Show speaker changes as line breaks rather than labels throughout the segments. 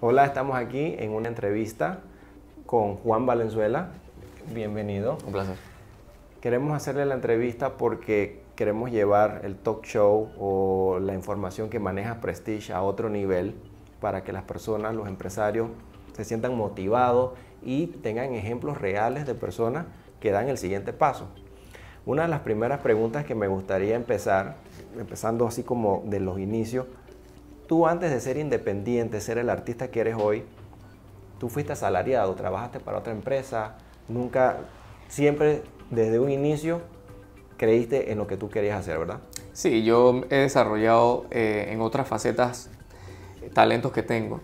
Hola, estamos aquí en una entrevista con Juan Valenzuela. Bienvenido. Un placer. Queremos hacerle la entrevista porque queremos llevar el talk show o la información que maneja Prestige a otro nivel para que las personas, los empresarios, se sientan motivados y tengan ejemplos reales de personas que dan el siguiente paso. Una de las primeras preguntas que me gustaría empezar, empezando así como de los inicios, Tú antes de ser independiente, ser el artista que eres hoy, tú fuiste asalariado, trabajaste para otra empresa, nunca, siempre desde un inicio creíste en lo que tú querías hacer, ¿verdad? Sí, yo he desarrollado
eh, en otras facetas eh, talentos que tengo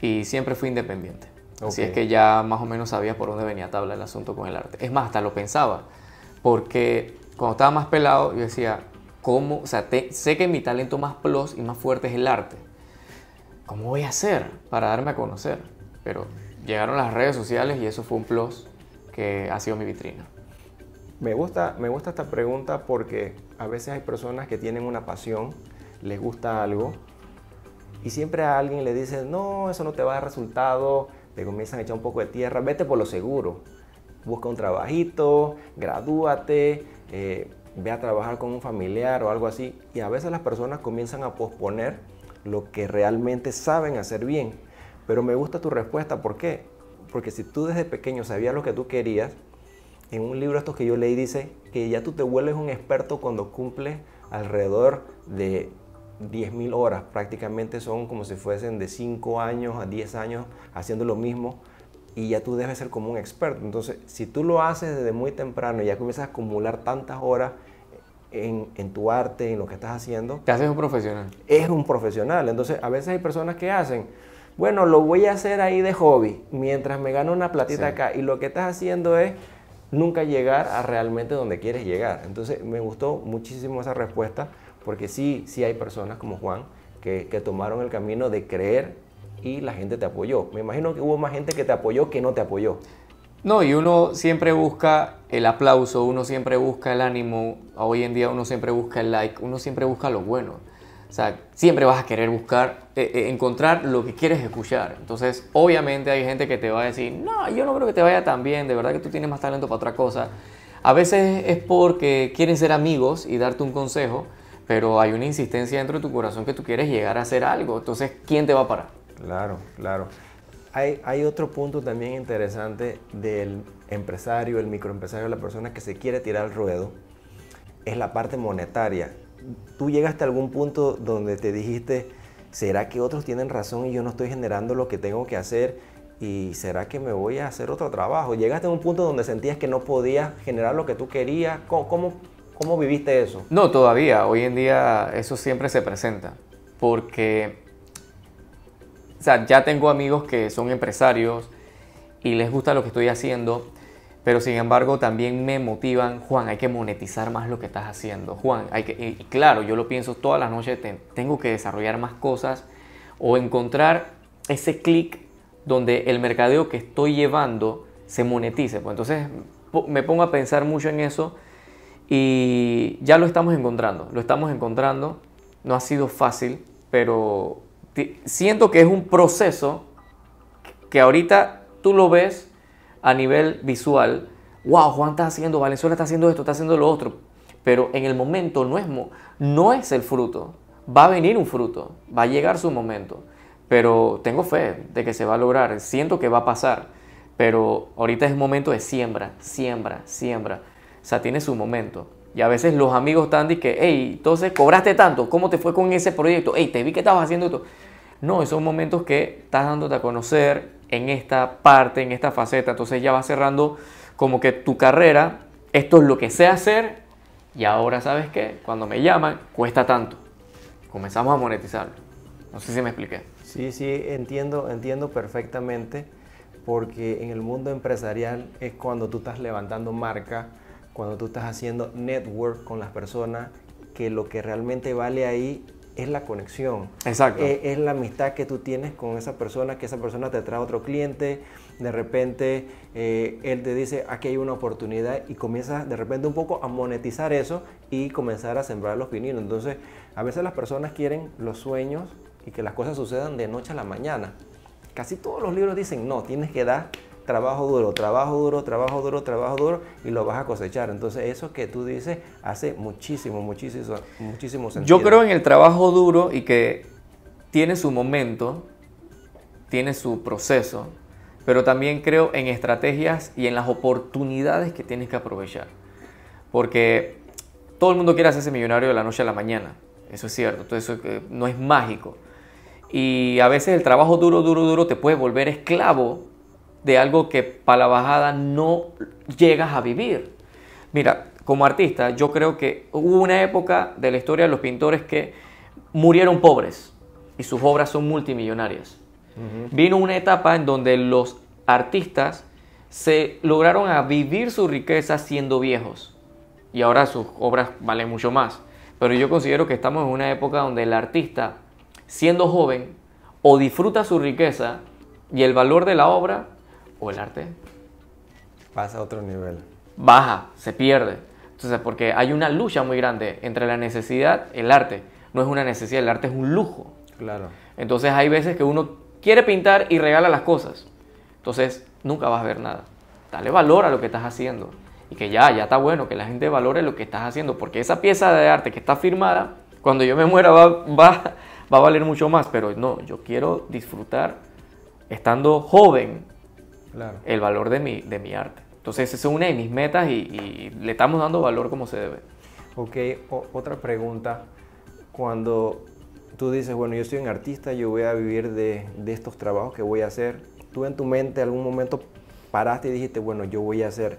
y siempre fui independiente. Así es que ya más o menos sabía por dónde venía a tabla el asunto con el arte. Es más, hasta lo pensaba, porque cuando estaba más pelado yo decía, cómo, o sea, te, sé que mi talento más plus y más fuerte es el arte. ¿Cómo voy a hacer para darme a conocer? Pero llegaron las redes sociales y eso fue un plus que ha sido mi vitrina.
Me gusta, me gusta esta pregunta porque a veces hay personas que tienen una pasión, les gusta algo, y siempre a alguien le dice, no, eso no te va a dar resultado, te comienzan a echar un poco de tierra, vete por lo seguro, busca un trabajito, gradúate, eh, ve a trabajar con un familiar o algo así, y a veces las personas comienzan a posponer lo que realmente saben hacer bien. Pero me gusta tu respuesta, ¿por qué? Porque si tú desde pequeño sabías lo que tú querías, en un libro esto que yo leí dice que ya tú te vuelves un experto cuando cumples alrededor de 10.000 horas, prácticamente son como si fuesen de 5 años a 10 años haciendo lo mismo y ya tú debes ser como un experto. Entonces, si tú lo haces desde muy temprano y ya comienzas a acumular tantas horas en, tu arte, en lo que estás haciendo. Te haces un profesional. Es un profesional. Entonces, a veces hay personas que hacen, bueno, lo voy a hacer ahí de hobby, mientras me gano una platita acá. Y lo que estás haciendo es nunca llegar a realmente donde quieres llegar. Entonces, me gustó muchísimo esa respuesta, porque sí, sí hay personas como Juan que, que tomaron el camino de creer y la gente te apoyó. Me imagino que hubo más gente que te apoyó que no te apoyó. No, y uno siempre busca el aplauso,
uno siempre busca el ánimo, hoy en día uno siempre busca el like, uno siempre busca lo bueno. O sea, siempre vas a querer buscar, eh, eh, encontrar lo que quieres escuchar. Entonces, obviamente hay gente que te va a decir, no, yo no creo que te vaya tan bien, de verdad que tú tienes más talento para otra cosa. A veces es porque quieren ser amigos y darte un consejo, pero hay una insistencia dentro de tu
corazón que tú quieres llegar a hacer algo. Entonces, ¿quién te va a parar? Claro, claro. Hay, otro punto también interesante del empresario, el microempresario, la persona que se quiere tirar al ruedo, es la parte monetaria. Tú llegaste a algún punto donde te dijiste, ¿será que otros tienen razón y yo no estoy generando lo que tengo que hacer? ¿Y será que me voy a hacer otro trabajo? ¿Llegaste a un punto donde sentías que no podías generar lo que tú querías? cómo viviste eso?
No, todavía. Hoy en día eso siempre se presenta. Porque ya tengo amigos que son empresarios y les gusta lo que estoy haciendo, pero sin embargo también me motivan, Juan, hay que monetizar más lo que estás haciendo. Juan, hay que, y claro, yo lo pienso todas las noches, tengo que desarrollar más cosas o encontrar ese clic donde el mercadeo que estoy llevando se monetice. Pues entonces me pongo a pensar mucho en eso y ya lo estamos encontrando, lo estamos encontrando. No ha sido fácil, pero siento que es un proceso que ahorita tú lo ves a nivel visual. Wow, Juan está haciendo, Valenzuela está haciendo esto, está haciendo lo otro. Pero en el momento no es, no es el fruto. Va a venir un fruto, va a llegar su momento. Pero tengo fe de que se va a lograr, siento que va a pasar. Pero ahorita es momento de siembra, siembra, siembra. O sea, tiene su momento. Y a veces los amigos están que, hey, entonces cobraste tanto, ¿cómo te fue con ese proyecto? Hey, te vi que estabas haciendo esto. No, son momentos que estás dándote a conocer en esta parte, en esta faceta. Entonces ya vas cerrando como que tu carrera, esto es lo que sé hacer y ahora sabes que cuando me llaman cuesta tanto.
Comenzamos a monetizarlo. No sé si me expliqué. Sí, sí, entiendo, entiendo perfectamente porque en el mundo empresarial es cuando tú estás levantando marca, cuando tú estás haciendo network con las personas, que lo que realmente vale ahí es la conexión. Exacto. Eh, es, la amistad que tú tienes con esa persona, que esa persona te trae otro cliente, de repente eh, él te dice, aquí hay una oportunidad y comienzas de repente un poco a monetizar eso y comenzar a sembrar los vinilos. Entonces, a veces las personas quieren los sueños y que las cosas sucedan de noche a la mañana. Casi todos los libros dicen, no, tienes que dar trabajo duro, trabajo duro, trabajo duro, trabajo duro y lo vas a cosechar. Entonces eso que tú dices hace muchísimo, muchísimo, muchísimo sentido. Yo creo
en el trabajo duro y que tiene su momento, tiene su proceso, pero también creo en estrategias y en las oportunidades que tienes que aprovechar. Porque todo el mundo quiere hacerse millonario de la noche a la mañana, eso es cierto, todo eh, no es mágico. Y a veces el trabajo duro, duro, duro te puede volver esclavo de algo que para la bajada no llegas a vivir. Mira, como artista, yo creo que hubo una época de la historia de los pintores que murieron pobres y sus obras son multimillonarias. Vino una etapa en donde los artistas se lograron a vivir su riqueza siendo viejos y ahora sus obras valen mucho más. Pero yo considero que estamos en una época donde el artista, siendo joven, o disfruta su riqueza y el valor de la obra o el arte pasa a otro nivel. Baja, se pierde. Entonces, porque hay una lucha muy grande entre la necesidad, el arte. No es una necesidad, el arte es un lujo. Claro. Entonces hay veces que uno quiere pintar y regala las cosas. Entonces, nunca vas a ver nada. Dale valor a lo que estás haciendo. Y que ya, ya está bueno, que la gente valore lo que estás haciendo. Porque esa pieza de arte que está firmada, cuando yo me muera va, va, va a valer mucho más. Pero no, yo quiero disfrutar estando joven el valor de mi, de mi arte. Entonces, esa es una de mis metas y, le estamos
dando valor como se debe. Ok, otra pregunta. Cuando tú dices, bueno, yo soy un artista, yo voy a vivir de, estos trabajos que voy a hacer, tú en tu mente algún momento paraste y dijiste, bueno, yo voy a hacer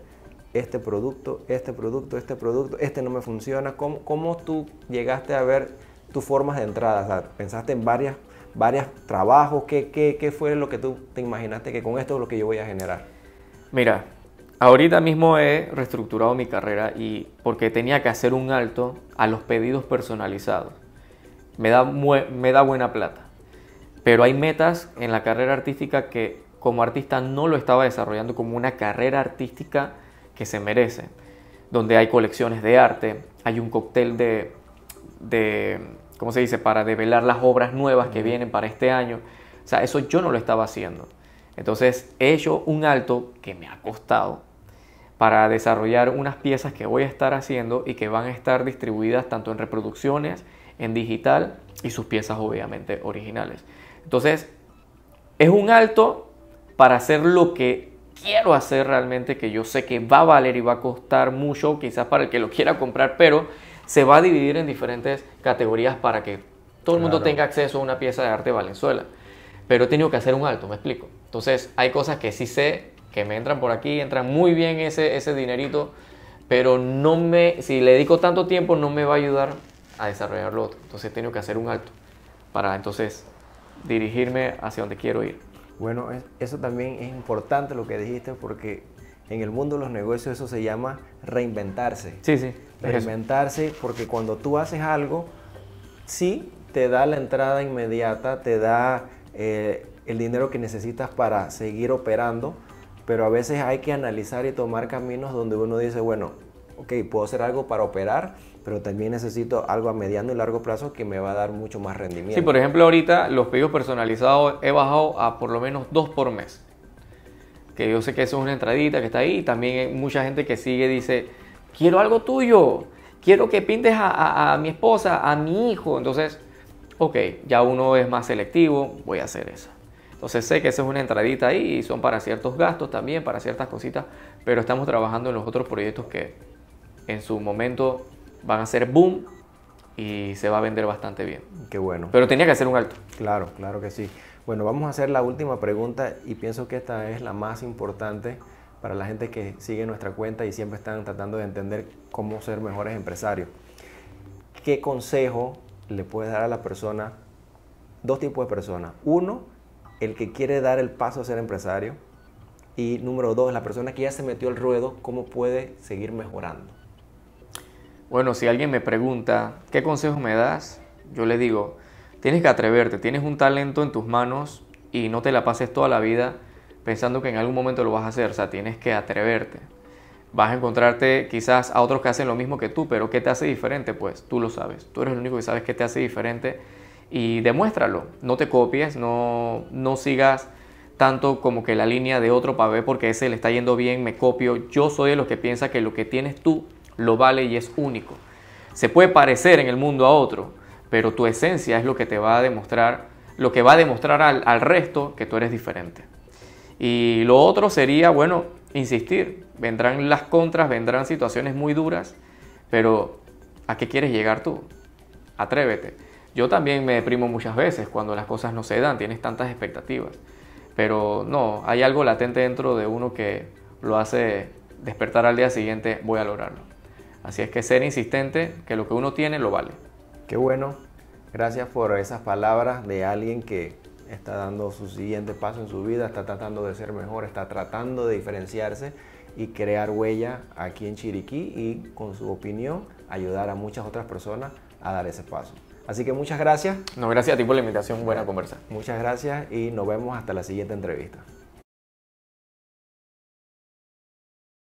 este producto, este producto, este producto, este no me funciona. ¿Cómo, cómo tú llegaste a ver tus formas de entrada? O sea, pensaste en varias varias trabajos? ¿Qué, fue lo que tú te imaginaste que con esto es lo que yo voy a generar?
Mira, ahorita mismo he reestructurado mi carrera y porque tenía que hacer un alto a los pedidos personalizados. Me da, me da buena plata. Pero hay metas en la carrera artística que como artista no lo estaba desarrollando como una carrera artística que se merece, donde hay colecciones de arte, hay un cóctel de ¿cómo se dice?, para develar las obras nuevas que vienen para este año. O sea, eso yo no lo estaba haciendo. Entonces he hecho un alto que me ha costado para desarrollar unas piezas que voy a estar haciendo y que van a estar distribuidas tanto en reproducciones, en digital y sus piezas obviamente originales. Entonces, es un alto para hacer lo que quiero hacer realmente, que yo sé que va a valer y va a costar mucho, quizás para el que lo quiera comprar, pero se va a dividir en diferentes categorías para que todo el mundo tenga acceso a una pieza de arte de Valenzuela. Pero he tenido que hacer un alto, me explico. Entonces, hay cosas que sí sé, que me entran por aquí, entran muy bien ese, ese dinerito, pero no me, si le dedico tanto tiempo, no me va a ayudar a desarrollarlo. otro. Entonces, he tenido que hacer un alto para entonces dirigirme hacia donde quiero
ir. Bueno, eso también es importante lo que dijiste porque en el mundo de los negocios eso se llama reinventarse. Sí, sí. Reinventarse porque cuando tú haces algo, sí te da la entrada inmediata, te da eh, el dinero que necesitas para seguir operando, pero a veces hay que analizar y tomar caminos donde uno dice, bueno, ok, puedo hacer algo para operar, pero también necesito algo a mediano y largo plazo que me va a dar mucho más rendimiento. Sí, por
ejemplo, ahorita los pedidos personalizados he bajado a por lo menos dos por mes que yo sé que eso es una entradita que está ahí. También hay mucha gente que sigue dice, quiero algo tuyo, quiero que pintes a, mi esposa, a mi hijo. Entonces, ok, ya uno es más selectivo, voy a hacer eso. Entonces sé que eso es una entradita ahí y son para ciertos gastos también, para ciertas cositas, pero estamos trabajando en los otros proyectos que en su momento van a ser boom y se va a vender bastante bien. Qué
bueno. Pero tenía que hacer un alto. Claro, claro que sí. Bueno, vamos a hacer la última pregunta y pienso que esta es la más importante para la gente que sigue nuestra cuenta y siempre están tratando de entender cómo ser mejores empresarios. ¿Qué consejo le puedes dar a la persona? Dos tipos de personas. Uno, el que quiere dar el paso a ser empresario. Y número dos, la persona que ya se metió al ruedo, ¿cómo puede seguir mejorando? Bueno,
si alguien me pregunta, ¿qué consejo me das?
Yo le digo,
Tienes que atreverte, tienes un talento en tus manos y no te la pases toda la vida pensando que en algún momento lo vas a hacer, o sea, tienes que atreverte. Vas a encontrarte quizás a otros que hacen lo mismo que tú, pero ¿qué te hace diferente? Pues tú lo sabes, tú eres el único que sabes qué te hace diferente y demuéstralo, no te copies, no, no sigas tanto como que la línea de otro para porque ese le está yendo bien, me copio. Yo soy de los que piensa que lo que tienes tú lo vale y es único. Se puede parecer en el mundo a otro, pero tu esencia es lo que te va a demostrar, lo que va a demostrar al, resto que tú eres diferente. Y lo otro sería, bueno, insistir. Vendrán las contras, vendrán situaciones muy duras, pero ¿a qué quieres llegar tú? Atrévete. Yo también me deprimo muchas veces cuando las cosas no se dan, tienes tantas expectativas. Pero no, hay algo latente dentro de uno que lo hace despertar al día siguiente, voy a lograrlo.
Así es que ser insistente, que lo que uno tiene lo vale. Qué bueno. Gracias por esas palabras de alguien que está dando su siguiente paso en su vida, está tratando de ser mejor, está tratando de diferenciarse y crear huella aquí en Chiriquí y con su opinión ayudar a muchas otras personas a dar ese paso. Así que muchas gracias. No, gracias a ti por la invitación, buena conversa. Muchas gracias y nos vemos hasta la siguiente entrevista.